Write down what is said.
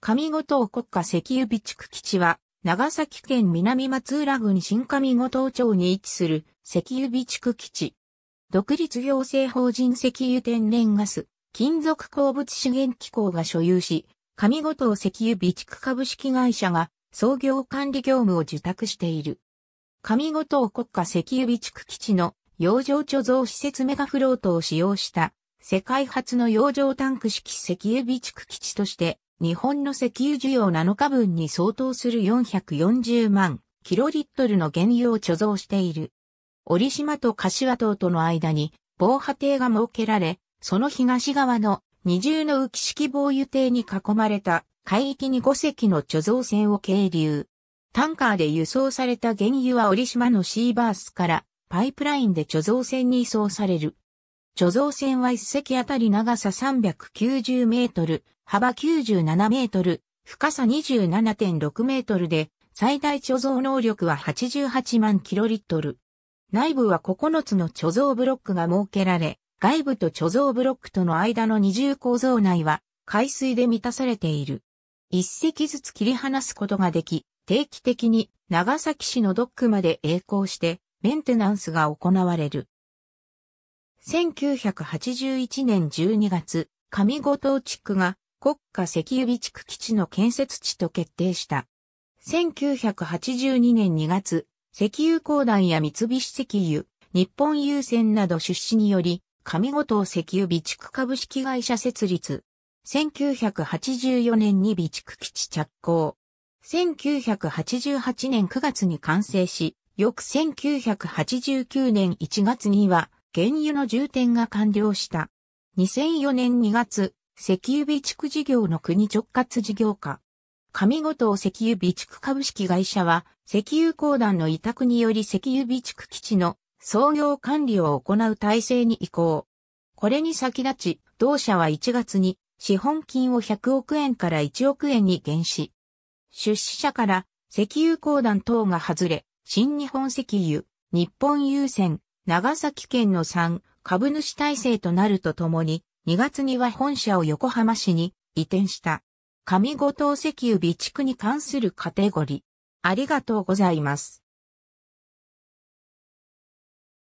上五島国家石油備蓄基地は、長崎県南松浦郡新上五島町に位置する石油備蓄基地。独立行政法人石油天然ガス、金属鉱物資源機構が所有し、上五島石油備蓄株式会社が創業管理業務を受託している。上五島国家石油備蓄基地の洋上貯蔵施設メガフロートを使用した世界初の洋上タンク式石油備蓄基地として日本の石油需要7日分に相当する440万キロリットルの原油を貯蔵している。折島と柏島との間に防波堤が設けられ、その東側の二重の浮式防油堤に囲まれた海域に5隻の貯蔵船を係留。タンカーで輸送された原油は折島のシーバースからパイプラインで貯蔵船に移送される。貯蔵船は一隻あたり長さ390メートル、幅97メートル、深さ27.6メートルで、最大貯蔵能力は88万キロリットル。内部は9つの貯蔵ブロックが設けられ、外部と貯蔵ブロックとの間の二重構造内は海水で満たされている。一隻ずつ切り離すことができ、定期的に長崎市のドックまで栄光してメンテナンスが行われる。1981年12月、上五島地区が国家石油備蓄基地の建設地と決定した。1982年2月、石油工団や三菱石油、日本郵船など出資により、上五島石油備蓄株式会社設立。1984年に備蓄基地着工。1988年9月に完成し、翌1989年1月には原油の充填が完了した。2004年2月、石油備蓄事業の国直轄事業化。上五島石油備蓄株式会社は、石油公団の委託により石油備蓄基地の創業管理を行う体制に移行。これに先立ち、同社は1月に資本金を100億円から1億円に減資。出資者から石油公団等が外れ、新日本石油、日本優先、長崎県の3株主体制となるとともに、2月には本社を横浜市に移転した。上五島石油備蓄に関するカテゴリー。ありがとうございます。